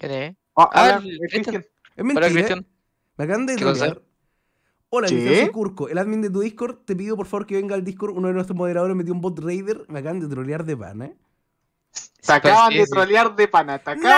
¿Qué ah, hola, ¿eh? Me acaban de trolear. Hola, Curco, el admin de tu Discord. Te pido por favor que venga al Discord. Uno de nuestros moderadores metió un bot raider. Me acaban de trolear de pana. ¿eh? Te pues acaban de trolear de pana. Te